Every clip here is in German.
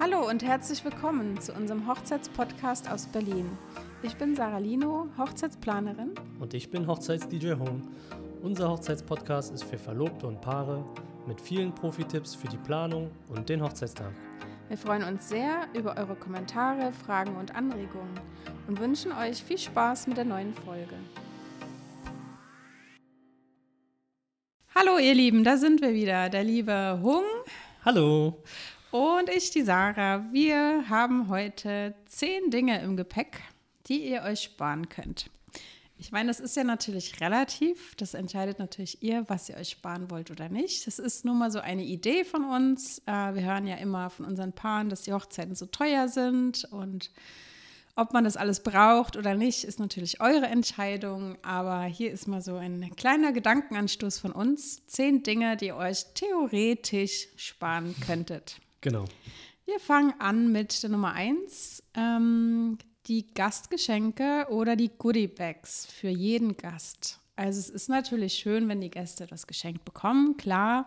Hallo und herzlich willkommen zu unserem Hochzeitspodcast aus Berlin. Ich bin Sarah Lino, Hochzeitsplanerin. Und ich bin Hochzeits-DJ Home. Unser Hochzeitspodcast ist für Verlobte und Paare mit vielen Profi-Tipps für die Planung und den Hochzeitstag. Wir freuen uns sehr über eure Kommentare, Fragen und Anregungen und wünschen euch viel Spaß mit der neuen Folge. Hallo ihr Lieben, da sind wir wieder, der liebe Hung. Hallo. Und ich, die Sarah. Wir haben heute zehn Dinge im Gepäck, die ihr euch sparen könnt. Ich meine, das ist ja natürlich relativ. Das entscheidet natürlich ihr, was ihr euch sparen wollt oder nicht. Das ist nur mal so eine Idee von uns. Äh, wir hören ja immer von unseren Paaren, dass die Hochzeiten so teuer sind und ob man das alles braucht oder nicht, ist natürlich eure Entscheidung. Aber hier ist mal so ein kleiner Gedankenanstoß von uns. Zehn Dinge, die ihr euch theoretisch sparen könntet. Genau. Wir fangen an mit der Nummer eins. ähm, die Gastgeschenke oder die Goodiebags für jeden Gast. Also es ist natürlich schön, wenn die Gäste das Geschenk bekommen, klar.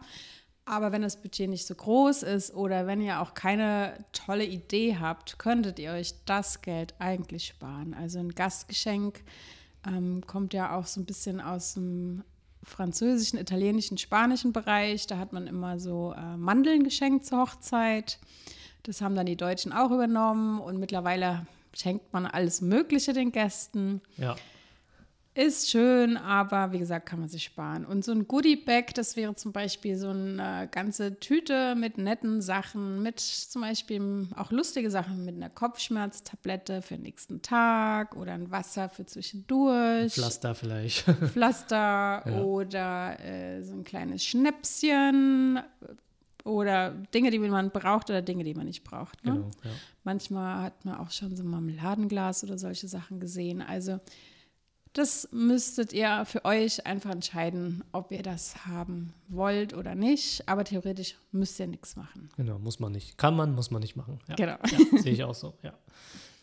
Aber wenn das Budget nicht so groß ist oder wenn ihr auch keine tolle Idee habt, könntet ihr euch das Geld eigentlich sparen. Also ein Gastgeschenk ähm, kommt ja auch so ein bisschen aus dem französischen, italienischen, spanischen Bereich. Da hat man immer so äh, Mandeln geschenkt zur Hochzeit. Das haben dann die Deutschen auch übernommen und mittlerweile schenkt man alles Mögliche den Gästen. Ja. Ist schön, aber wie gesagt, kann man sich sparen. Und so ein Goodie-Bag, das wäre zum Beispiel so eine ganze Tüte mit netten Sachen, mit zum Beispiel auch lustige Sachen, mit einer Kopfschmerztablette für den nächsten Tag oder ein Wasser für zwischendurch. Pflaster vielleicht. Pflaster ja. oder äh, so ein kleines Schnäpschen oder Dinge, die man braucht oder Dinge, die man nicht braucht. Ne? Genau, ja. Manchmal hat man auch schon so ein Marmeladenglas oder solche Sachen gesehen. Also das müsstet ihr für euch einfach entscheiden, ob ihr das haben wollt oder nicht. Aber theoretisch müsst ihr nichts machen. Genau, muss man nicht. Kann man, muss man nicht machen. Ja. Genau. Ja, sehe ich auch so, ja.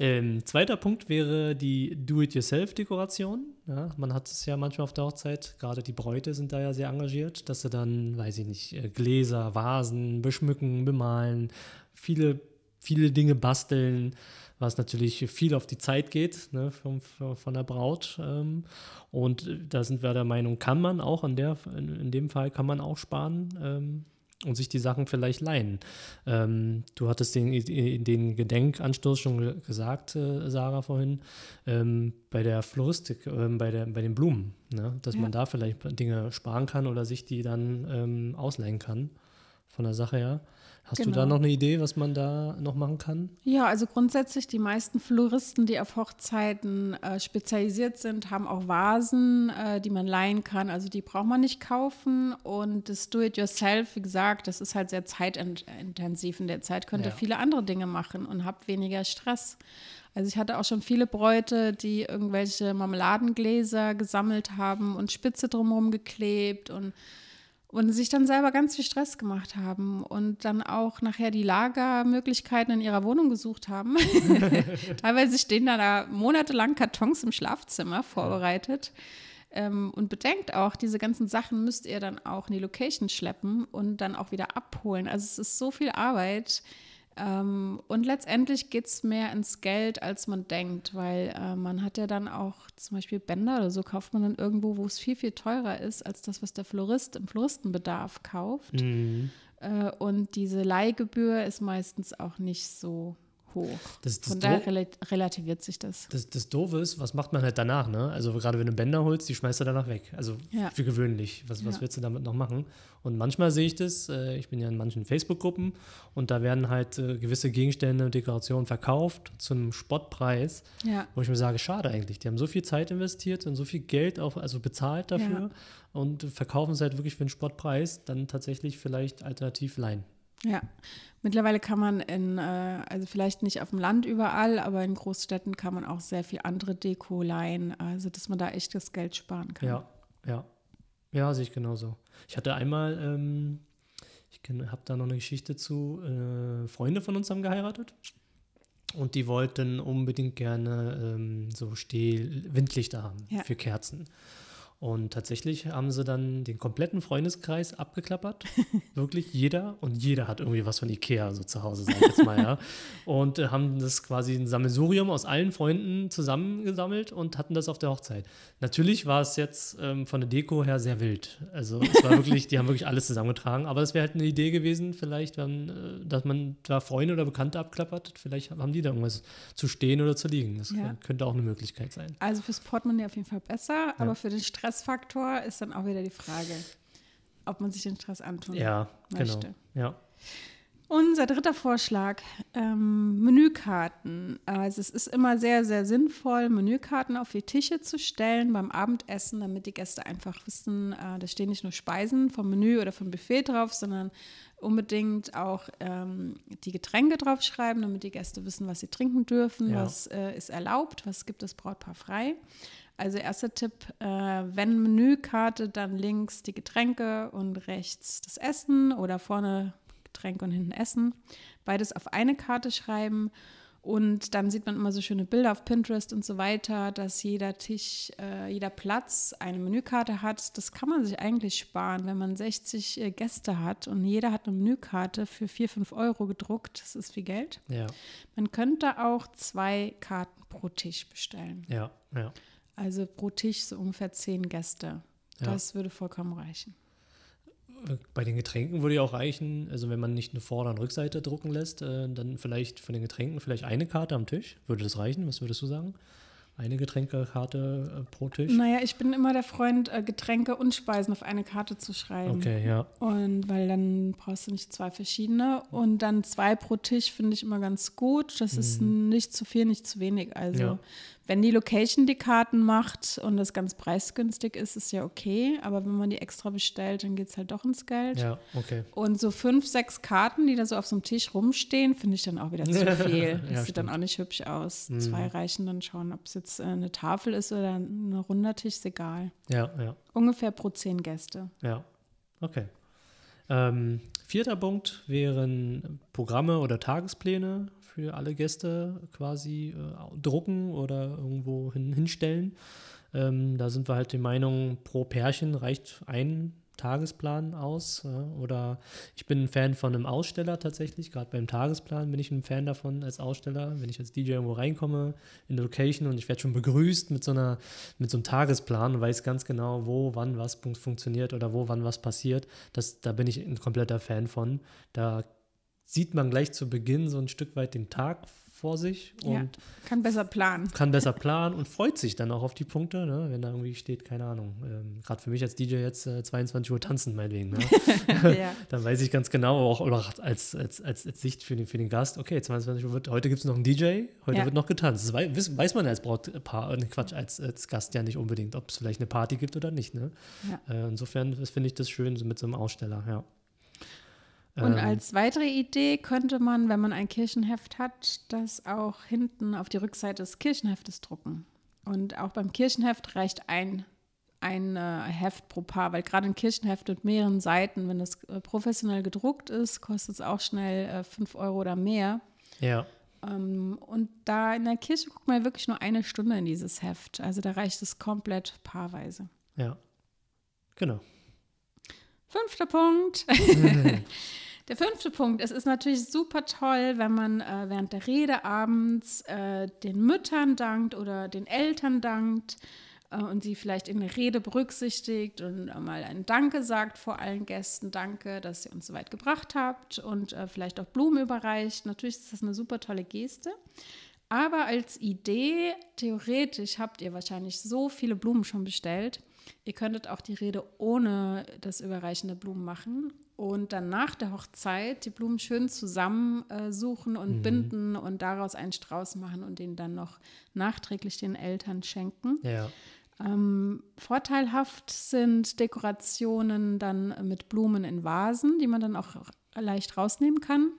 Ähm, zweiter Punkt wäre die Do-it-yourself-Dekoration. Ja, man hat es ja manchmal auf der Hochzeit, gerade die Bräute sind da ja sehr engagiert, dass sie dann, weiß ich nicht, äh, Gläser, Vasen beschmücken, bemalen, viele, viele Dinge basteln was natürlich viel auf die Zeit geht ne, von, von der Braut. Ähm, und da sind wir der Meinung, kann man auch in, der, in, in dem Fall kann man auch sparen. Ähm, und sich die Sachen vielleicht leihen. Ähm, du hattest den, den Gedenkanstoß schon gesagt, äh, Sarah, vorhin, ähm, bei der Floristik, ähm, bei, der, bei den Blumen, ne? dass ja. man da vielleicht Dinge sparen kann oder sich die dann ähm, ausleihen kann, von der Sache her. Hast genau. du da genau. noch eine Idee, was man da noch machen kann? Ja, also grundsätzlich die meisten Floristen, die auf Hochzeiten äh, spezialisiert sind, haben auch Vasen, äh, die man leihen kann. Also die braucht man nicht kaufen. Und das Do-it-yourself, wie gesagt, das ist halt sehr zeitintensiv. In der Zeit könnt ihr ja. viele andere Dinge machen und habt weniger Stress. Also ich hatte auch schon viele Bräute, die irgendwelche Marmeladengläser gesammelt haben und Spitze drumherum geklebt und und sich dann selber ganz viel Stress gemacht haben und dann auch nachher die Lagermöglichkeiten in ihrer Wohnung gesucht haben. Teilweise stehen da monatelang Kartons im Schlafzimmer vorbereitet. Ähm, und bedenkt auch, diese ganzen Sachen müsst ihr dann auch in die Location schleppen und dann auch wieder abholen. Also es ist so viel Arbeit, ähm, und letztendlich geht es mehr ins Geld, als man denkt, weil äh, man hat ja dann auch zum Beispiel Bänder oder so kauft man dann irgendwo, wo es viel, viel teurer ist, als das, was der Florist im Floristenbedarf kauft. Mhm. Äh, und diese Leihgebühr ist meistens auch nicht so hoch. Das, das Von daher relativiert sich das. das. Das Doofe ist, was macht man halt danach, ne? Also gerade wenn du Bänder holst, die schmeißt du danach weg. Also ja. für gewöhnlich. Was, was ja. willst du damit noch machen? Und manchmal sehe ich das, äh, ich bin ja in manchen Facebook-Gruppen und da werden halt äh, gewisse Gegenstände und Dekorationen verkauft zum Spottpreis, ja. wo ich mir sage, schade eigentlich. Die haben so viel Zeit investiert und so viel Geld auch, also bezahlt dafür und verkaufen es halt wirklich für einen Spottpreis, dann tatsächlich vielleicht alternativ leihen. Ja, mittlerweile kann man in, äh, also vielleicht nicht auf dem Land überall, aber in Großstädten kann man auch sehr viel andere Deko leihen, also dass man da echt das Geld sparen kann. Ja, ja. Ja, sehe ich genauso. Ich hatte einmal, ähm, ich habe da noch eine Geschichte zu, äh, Freunde von uns haben geheiratet und die wollten unbedingt gerne ähm, so Steh Windlichter haben ja. für Kerzen. Und tatsächlich haben sie dann den kompletten Freundeskreis abgeklappert. Wirklich jeder. Und jeder hat irgendwie was von Ikea so zu Hause, sag ich jetzt mal, ja. Und äh, haben das quasi ein Sammelsurium aus allen Freunden zusammengesammelt und hatten das auf der Hochzeit. Natürlich war es jetzt ähm, von der Deko her sehr wild. Also es war wirklich, die haben wirklich alles zusammengetragen. Aber es wäre halt eine Idee gewesen, vielleicht, wenn, äh, dass man da Freunde oder Bekannte abklappert. Vielleicht haben die da irgendwas zu stehen oder zu liegen. Das ja. könnte auch eine Möglichkeit sein. Also fürs Portemonnaie auf jeden Fall besser, ja. aber für den Stress Stressfaktor ist dann auch wieder die Frage, ob man sich den Stress antun ja, genau. möchte. Genau. Ja. Unser dritter Vorschlag, ähm, Menükarten. Also es ist immer sehr, sehr sinnvoll, Menükarten auf die Tische zu stellen beim Abendessen, damit die Gäste einfach wissen, äh, da stehen nicht nur Speisen vom Menü oder vom Buffet drauf, sondern unbedingt auch ähm, die Getränke draufschreiben, damit die Gäste wissen, was sie trinken dürfen, ja. was äh, ist erlaubt, was gibt das Brautpaar frei. Also erster Tipp, äh, wenn Menükarte, dann links die Getränke und rechts das Essen oder vorne Getränke und hinten Essen. Beides auf eine Karte schreiben. Und dann sieht man immer so schöne Bilder auf Pinterest und so weiter, dass jeder Tisch, äh, jeder Platz eine Menükarte hat. Das kann man sich eigentlich sparen, wenn man 60 äh, Gäste hat und jeder hat eine Menükarte für 4, 5 Euro gedruckt. Das ist viel Geld. Ja. Man könnte auch zwei Karten pro Tisch bestellen. Ja, ja. Also pro Tisch so ungefähr zehn Gäste. Das ja. würde vollkommen reichen. Bei den Getränken würde ja auch reichen, also wenn man nicht eine Vorder- und Rückseite drucken lässt, äh, dann vielleicht von den Getränken vielleicht eine Karte am Tisch. Würde das reichen? Was würdest du sagen? Eine Getränkekarte äh, pro Tisch? Naja, ich bin immer der Freund, äh, Getränke und Speisen auf eine Karte zu schreiben. Okay, ja. Und weil dann brauchst du nicht zwei verschiedene. Und dann zwei pro Tisch finde ich immer ganz gut. Das mhm. ist nicht zu viel, nicht zu wenig. Also ja wenn die Location die Karten macht und das ganz preisgünstig ist, ist ja okay. Aber wenn man die extra bestellt, dann geht es halt doch ins Geld. Ja, okay. Und so fünf, sechs Karten, die da so auf so einem Tisch rumstehen, finde ich dann auch wieder zu viel. Das sieht stimmt. dann auch nicht hübsch aus. Mhm. Zwei reichen dann schauen, ob es jetzt äh, eine Tafel ist oder ein runder Tisch, ist egal. Ja, ja. Ungefähr pro zehn Gäste. Ja, okay. Ähm, vierter Punkt wären Programme oder Tagespläne für alle Gäste quasi äh, drucken oder irgendwo hin, hinstellen. Ähm, da sind wir halt der Meinung, pro Pärchen reicht ein Tagesplan aus. Ja, oder ich bin ein Fan von einem Aussteller tatsächlich. Gerade beim Tagesplan bin ich ein Fan davon als Aussteller. Wenn ich als DJ irgendwo reinkomme in eine Location und ich werde schon begrüßt mit so, einer, mit so einem Tagesplan und weiß ganz genau, wo, wann was funktioniert oder wo, wann was passiert, das, da bin ich ein kompletter Fan von. Da sieht man gleich zu Beginn so ein Stück weit den Tag vor sich und ja, kann besser planen. Kann besser planen und freut sich dann auch auf die Punkte, ne? wenn da irgendwie steht, keine Ahnung. Ähm, Gerade für mich als DJ jetzt äh, 22 Uhr tanzen, meinetwegen. Ne? ja. Dann weiß ich ganz genau, auch oder als, als, als, als Sicht für den, für den Gast, okay, 22 Uhr wird, heute gibt es noch einen DJ, heute ja. wird noch getanzt. Das weiß, weiß man als Brautpaar, äh, äh, Quatsch, als, als Gast ja nicht unbedingt, ob es vielleicht eine Party gibt oder nicht. Ne? Äh, insofern finde ich das schön so mit so einem Aussteller, ja. Und ähm, als weitere Idee könnte man, wenn man ein Kirchenheft hat, das auch hinten auf die Rückseite des Kirchenheftes drucken. Und auch beim Kirchenheft reicht ein, ein äh, Heft pro Paar, weil gerade ein Kirchenheft mit mehreren Seiten, wenn das äh, professionell gedruckt ist, kostet es auch schnell 5 äh, Euro oder mehr. Ja. Ähm, und da in der Kirche guckt man wirklich nur eine Stunde in dieses Heft. Also da reicht es komplett paarweise. Ja. Genau. Fünfter Punkt. Der fünfte Punkt, es ist natürlich super toll, wenn man äh, während der Rede abends äh, den Müttern dankt oder den Eltern dankt äh, und sie vielleicht in der Rede berücksichtigt und äh, mal ein Danke sagt vor allen Gästen. Danke, dass ihr uns so weit gebracht habt und äh, vielleicht auch Blumen überreicht. Natürlich ist das eine super tolle Geste. Aber als Idee, theoretisch habt ihr wahrscheinlich so viele Blumen schon bestellt. Ihr könntet auch die Rede ohne das Überreichen der Blumen machen und dann nach der Hochzeit die Blumen schön zusammensuchen äh, und mhm. binden und daraus einen Strauß machen und den dann noch nachträglich den Eltern schenken. Ja. Ähm, vorteilhaft sind Dekorationen dann mit Blumen in Vasen, die man dann auch leicht rausnehmen kann.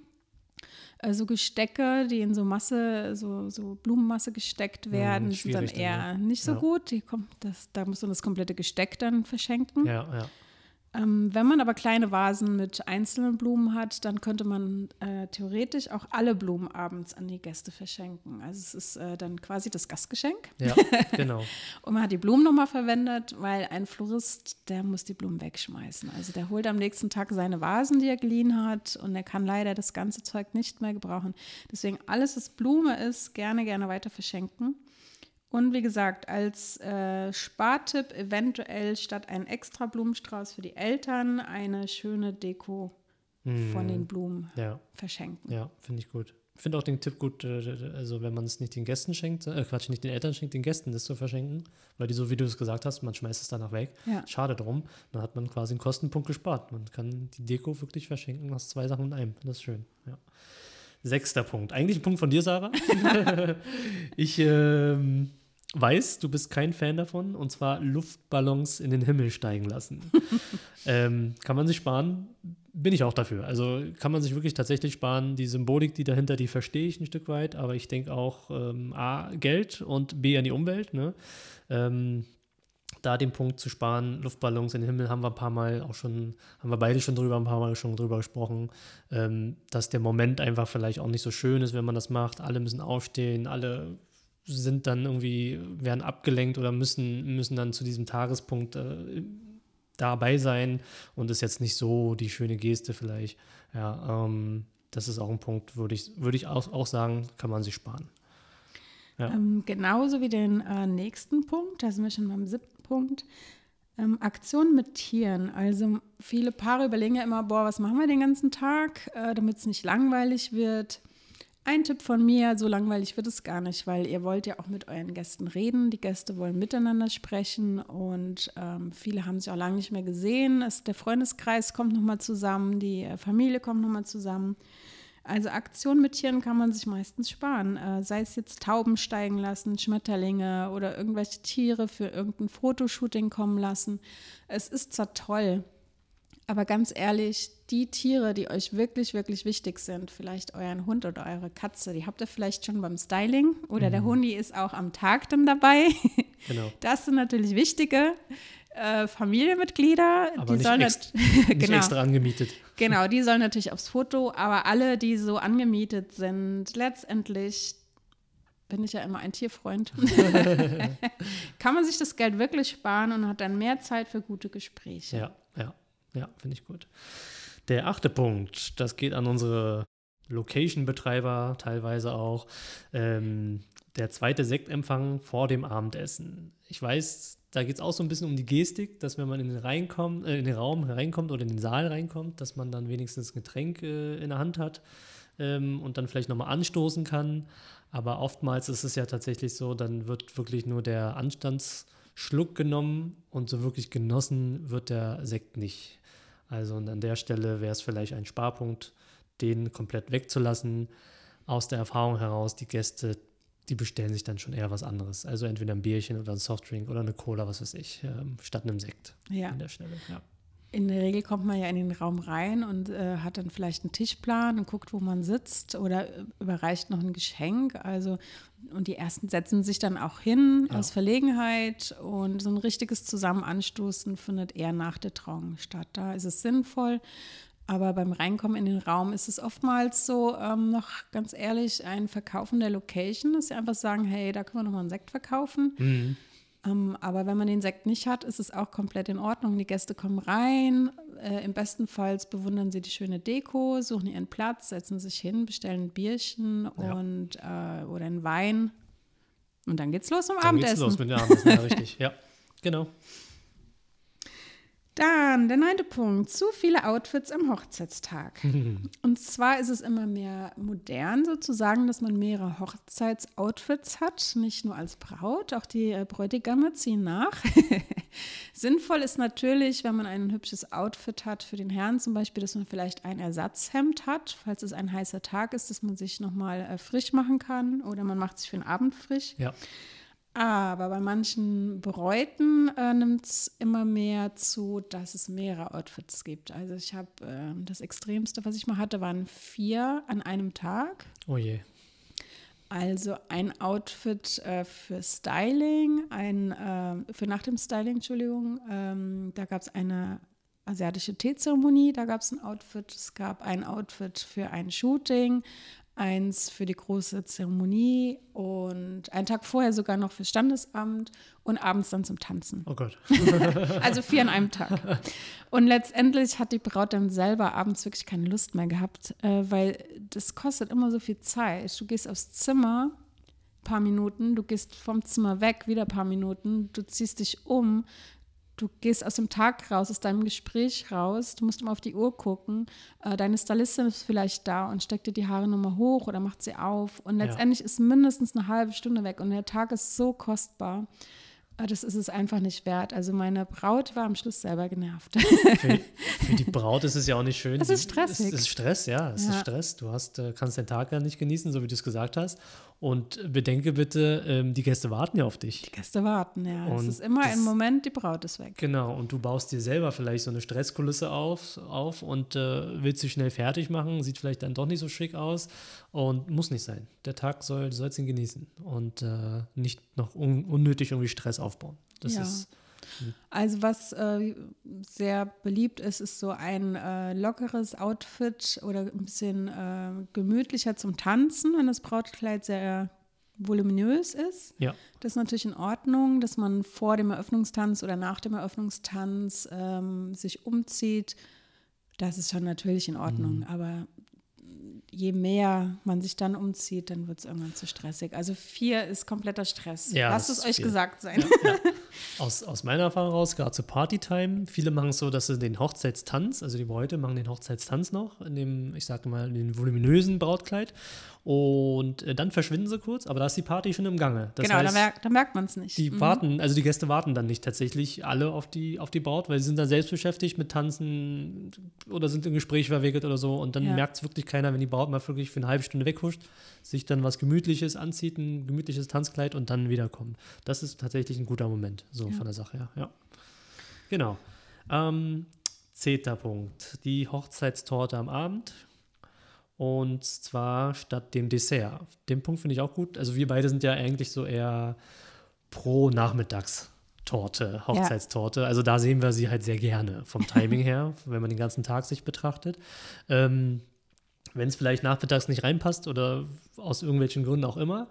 Äh, so Gestecke, die in so Masse, so, so Blumenmasse gesteckt mhm, werden, sind dann eher dann, ne? nicht so ja. gut. Die kommt, das, da muss man das komplette Gesteck dann verschenken. Ja, ja. Ähm, wenn man aber kleine Vasen mit einzelnen Blumen hat, dann könnte man äh, theoretisch auch alle Blumen abends an die Gäste verschenken. Also es ist äh, dann quasi das Gastgeschenk. Ja, genau. und man hat die Blumen nochmal verwendet, weil ein Florist, der muss die Blumen wegschmeißen. Also der holt am nächsten Tag seine Vasen, die er geliehen hat und er kann leider das ganze Zeug nicht mehr gebrauchen. Deswegen alles, was Blume ist, gerne, gerne weiter verschenken. Und wie gesagt, als äh, Spartipp eventuell statt einen extra Blumenstrauß für die Eltern eine schöne Deko mm. von den mhm. Blumen ja. verschenken. Ja, finde ich gut. Ich finde auch den Tipp gut, äh, also wenn man es nicht den Gästen schenkt, äh, Quatsch, nicht den Eltern schenkt, den Gästen das zu verschenken, weil die so, wie du es gesagt hast, man schmeißt es danach weg. Ja. Schade drum, dann hat man quasi einen Kostenpunkt gespart. Man kann die Deko wirklich verschenken aus zwei Sachen in einem. Das ist schön. Ja. Sechster Punkt. Eigentlich ein Punkt von dir, Sarah. ich ähm, weiß, du bist kein Fan davon, und zwar Luftballons in den Himmel steigen lassen. ähm, kann man sich sparen? Bin ich auch dafür. Also kann man sich wirklich tatsächlich sparen. Die Symbolik, die dahinter, die verstehe ich ein Stück weit, aber ich denke auch ähm, A, Geld und B, an die Umwelt. Ne? Ähm, da den Punkt zu sparen, Luftballons in den Himmel haben wir ein paar Mal auch schon, haben wir beide schon drüber, ein paar Mal schon drüber gesprochen, ähm, dass der Moment einfach vielleicht auch nicht so schön ist, wenn man das macht. Alle müssen aufstehen, alle sind dann irgendwie, werden abgelenkt oder müssen, müssen dann zu diesem Tagespunkt äh, dabei sein und ist jetzt nicht so die schöne Geste vielleicht. Ja, ähm, das ist auch ein Punkt, würde ich, würd ich auch, auch sagen, kann man sich sparen. Ja. Ähm, genauso wie den äh, nächsten Punkt, da sind wir schon beim siebten Punkt. Ähm, Aktionen mit Tieren. Also viele Paare überlegen ja immer, boah, was machen wir den ganzen Tag, äh, damit es nicht langweilig wird. Ein Tipp von mir, so langweilig wird es gar nicht, weil ihr wollt ja auch mit euren Gästen reden. Die Gäste wollen miteinander sprechen und ähm, viele haben sich auch lange nicht mehr gesehen. Es, der Freundeskreis kommt nochmal zusammen, die äh, Familie kommt nochmal zusammen. Also Aktionen mit Tieren kann man sich meistens sparen. Äh, sei es jetzt Tauben steigen lassen, Schmetterlinge oder irgendwelche Tiere für irgendein Fotoshooting kommen lassen. Es ist zwar toll, aber ganz ehrlich, die Tiere, die euch wirklich, wirklich wichtig sind, vielleicht euren Hund oder eure Katze, die habt ihr vielleicht schon beim Styling oder mhm. der Hundi ist auch am Tag dann dabei. Genau. Das sind natürlich wichtige äh, Familienmitglieder. Aber die nicht, sollen ex nicht genau. extra angemietet. Genau, die sollen natürlich aufs Foto, aber alle, die so angemietet sind, letztendlich bin ich ja immer ein Tierfreund. Kann man sich das Geld wirklich sparen und hat dann mehr Zeit für gute Gespräche. Ja. Ja, finde ich gut. Der achte Punkt, das geht an unsere Location-Betreiber teilweise auch. Ähm, der zweite Sektempfang vor dem Abendessen. Ich weiß, da geht es auch so ein bisschen um die Gestik, dass wenn man in den, reinkommt, äh, in den Raum reinkommt oder in den Saal reinkommt, dass man dann wenigstens ein Getränk äh, in der Hand hat ähm, und dann vielleicht nochmal anstoßen kann. Aber oftmals ist es ja tatsächlich so, dann wird wirklich nur der Anstands- Schluck genommen und so wirklich genossen wird der Sekt nicht. Also und an der Stelle wäre es vielleicht ein Sparpunkt, den komplett wegzulassen. Aus der Erfahrung heraus, die Gäste, die bestellen sich dann schon eher was anderes. Also entweder ein Bierchen oder ein Softdrink oder eine Cola, was weiß ich, ähm, statt einem Sekt ja. an der Stelle. Ja. In der Regel kommt man ja in den Raum rein und äh, hat dann vielleicht einen Tischplan und guckt, wo man sitzt oder äh, überreicht noch ein Geschenk. Also, und die ersten setzen sich dann auch hin ja. aus Verlegenheit und so ein richtiges Zusammenanstoßen findet eher nach der Trauung statt. Da ist es sinnvoll. Aber beim Reinkommen in den Raum ist es oftmals so, ähm, noch ganz ehrlich, ein Verkaufen der Location, dass sie einfach sagen, hey, da können wir nochmal einen Sekt verkaufen. Mhm ähm, aber wenn man den Sekt nicht hat, ist es auch komplett in Ordnung. Die Gäste kommen rein, äh, im besten Fall bewundern sie die schöne Deko, suchen ihren Platz, setzen sich hin, bestellen ein Bierchen und, ja. äh, oder einen Wein. Und dann geht's los zum dann Abendessen. Geht's los mit dem Abendessen, ja, richtig. Ja, genau. Dann der neunte Punkt, zu viele Outfits am Hochzeitstag. und zwar ist es immer mehr modern sozusagen, dass man mehrere Hochzeitsoutfits hat, nicht nur als Braut, auch die äh, Bräutigamme ziehen nach. Sinnvoll ist natürlich, wenn man ein hübsches Outfit hat für den Herrn zum Beispiel, dass man vielleicht ein Ersatzhemd hat, falls es ein heißer Tag ist, dass man sich nochmal äh, frisch machen kann oder man macht sich für den Abend frisch. Ja. Aber bei manchen Bräuten äh, nimmt es immer mehr zu, dass es mehrere Outfits gibt. Also ich habe äh, das Extremste, was ich mal hatte, waren vier an einem Tag. Oh je. Also ein Outfit äh, für Styling, ein äh, für nach dem Styling, Entschuldigung, ähm, da gab es eine asiatische Teezeremonie, da gab es ein Outfit, es gab ein Outfit für ein Shooting, eins für die große Zeremonie und einen Tag vorher sogar noch fürs Standesamt und abends dann zum Tanzen. Oh Gott. also vier an einem Tag. Und letztendlich hat die Braut dann selber abends wirklich keine Lust mehr gehabt, äh, weil das kostet immer so viel Zeit. Du gehst aufs Zimmer, paar Minuten, du gehst vom Zimmer weg, wieder paar Minuten, du ziehst dich um, du gehst aus dem Tag raus, aus deinem Gespräch raus, du musst immer auf die Uhr gucken, äh, deine Stylistin ist vielleicht da und steckt dir die Haare nochmal hoch oder macht sie auf und letztendlich ja. ist mindestens eine halbe Stunde weg und der Tag ist so kostbar. Äh, das ist es einfach nicht wert. Also meine Braut war am Schluss selber genervt. Für, für die Braut ist es ja auch nicht schön. Es ist stressig. Es ist Stress, ja. Es ja. ist Stress. Du hast, äh, kannst den Tag ja nicht genießen, so wie du es gesagt hast. Und bedenke bitte, ähm, die Gäste warten ja auf dich. Die Gäste warten, ja. Und es ist immer ein Moment, die Braut ist weg. Genau, und du baust dir selber vielleicht so eine Stresskulisse auf, auf und äh, willst sie schnell fertig machen, sieht vielleicht dann doch nicht so schick aus und muss nicht sein. Der Tag soll, du sollst ihn genießen und äh, nicht noch un unnötig irgendwie Stress aufbauen. Das ja. ist also was äh, sehr beliebt ist, ist so ein äh, lockeres Outfit oder ein bisschen äh, gemütlicher zum Tanzen, wenn das Brautkleid sehr voluminös ist. Ja. Das ist natürlich in Ordnung, dass man vor dem Eröffnungstanz oder nach dem Eröffnungstanz ähm, sich umzieht. Das ist schon natürlich in Ordnung, mhm. aber je mehr man sich dann umzieht, dann wird es irgendwann zu stressig. Also vier ist kompletter Stress. Ja, Lasst es euch viel. gesagt sein. Ja, ja. Aus, aus meiner Erfahrung raus, gerade zu Partytime, viele machen es so, dass sie den Hochzeitstanz, also die Bräute machen den Hochzeitstanz noch in dem, ich sage mal, in dem voluminösen Brautkleid und äh, dann verschwinden sie kurz, aber da ist die Party schon im Gange. Das genau, heißt, da, merkt, da merkt man es nicht. Die mhm. warten, also die Gäste warten dann nicht tatsächlich alle auf die, auf die Braut, weil sie sind dann selbst beschäftigt mit Tanzen oder sind im Gespräch verwickelt oder so und dann ja. merkt es wirklich keiner, wenn die Braut mal wirklich für eine halbe Stunde weghuscht, sich dann was Gemütliches anzieht, ein gemütliches Tanzkleid und dann wiederkommt. Das ist tatsächlich ein guter Moment spannend, so ja. von der Sache her. Ja. Genau. Ähm, zehnter Punkt, die Hochzeitstorte am Abend. Und zwar statt dem Dessert. Den Punkt finde ich auch gut. Also wir beide sind ja eigentlich so eher pro Nachmittagstorte, Hochzeitstorte. Ja. Also da sehen wir sie halt sehr gerne vom Timing her, wenn man den ganzen Tag sich betrachtet. Ähm, wenn es vielleicht nachmittags nicht reinpasst oder aus irgendwelchen Gründen auch immer,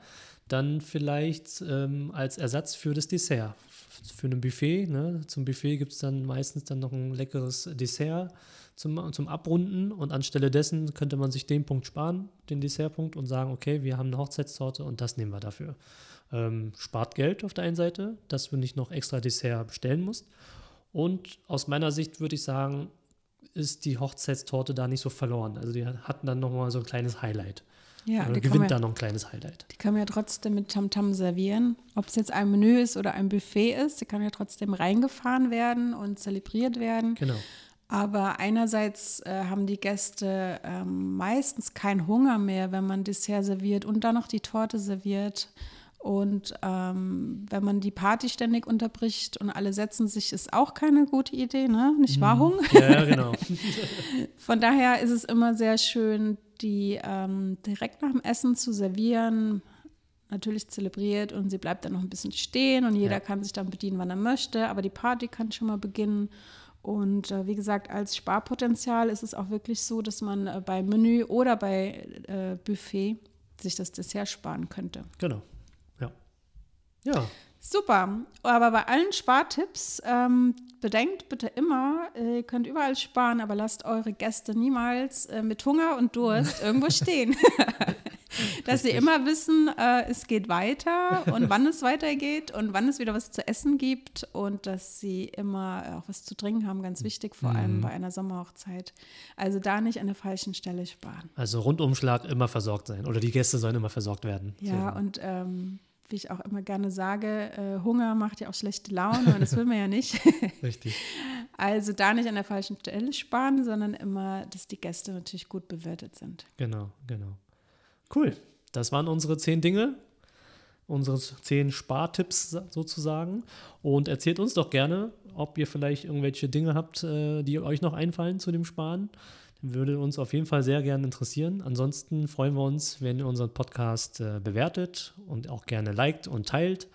dann vielleicht ähm, als Ersatz für das Dessert für ein Buffet. Ne? Zum Buffet gibt es dann meistens dann noch ein leckeres Dessert zum, zum Abrunden und anstelle dessen könnte man sich den Punkt sparen, den Dessertpunkt und sagen, okay, wir haben eine Hochzeitstorte und das nehmen wir dafür. Ähm, spart Geld auf der einen Seite, dass du nicht noch extra Dessert bestellen musst und aus meiner Sicht würde ich sagen, ist die Hochzeitstorte da nicht so verloren. Also die hatten dann nochmal so ein kleines Highlight. Ja, man gewinnt da noch ein kleines Highlight. Die kann man ja trotzdem mit Tamtam -Tam servieren. Ob es jetzt ein Menü ist oder ein Buffet ist, die kann ja trotzdem reingefahren werden und zelebriert werden. Genau. Aber einerseits äh, haben die Gäste äh, meistens keinen Hunger mehr, wenn man Dessert serviert und dann noch die Torte serviert. Und ähm, wenn man die Party ständig unterbricht und alle setzen sich, ist auch keine gute Idee, ne? Nicht mhm. wahr, Hung? Ja, genau. Von daher ist es immer sehr schön, die ähm, direkt nach dem Essen zu servieren. Natürlich zelebriert und sie bleibt dann noch ein bisschen stehen und jeder ja. kann sich dann bedienen, wann er möchte. Aber die Party kann schon mal beginnen. Und äh, wie gesagt, als Sparpotenzial ist es auch wirklich so, dass man äh, bei Menü oder bei äh, Buffet sich das Dessert sparen könnte. Genau. Ja. Super. Aber bei allen Spartipps ähm, bedenkt bitte immer, ihr äh, könnt überall sparen, aber lasst eure Gäste niemals äh, mit Hunger und Durst irgendwo stehen. Dass sie immer wissen, äh, es geht weiter und wann es weitergeht und wann es wieder was zu essen gibt und dass sie immer äh, auch was zu trinken haben, ganz wichtig, vor allem mhm. bei einer Sommerhochzeit. Also da nicht an der falschen Stelle sparen. Also Rundumschlag immer versorgt sein oder die Gäste sollen immer versorgt werden. Ja, so. und ähm, wie ich auch immer gerne sage, äh, Hunger macht ja auch schlechte Laune und das will man ja nicht. Richtig. Also da nicht an der falschen Stelle sparen, sondern immer, dass die Gäste natürlich gut bewertet sind. Genau, genau. Cool. Das waren unsere zehn Dinge, unsere zehn Spartipps sozusagen. Und erzählt uns doch gerne, ob ihr vielleicht irgendwelche Dinge habt, äh, die euch noch einfallen zu dem Sparen würde uns auf jeden Fall sehr gerne interessieren. Ansonsten freuen wir uns, wenn ihr unseren Podcast äh, bewertet und auch gerne liked und teilt.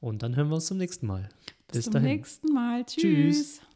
Und dann hören wir uns zum nächsten Mal. Bis, Bis zum dahin. nächsten Mal. Tschüss. Tschüss.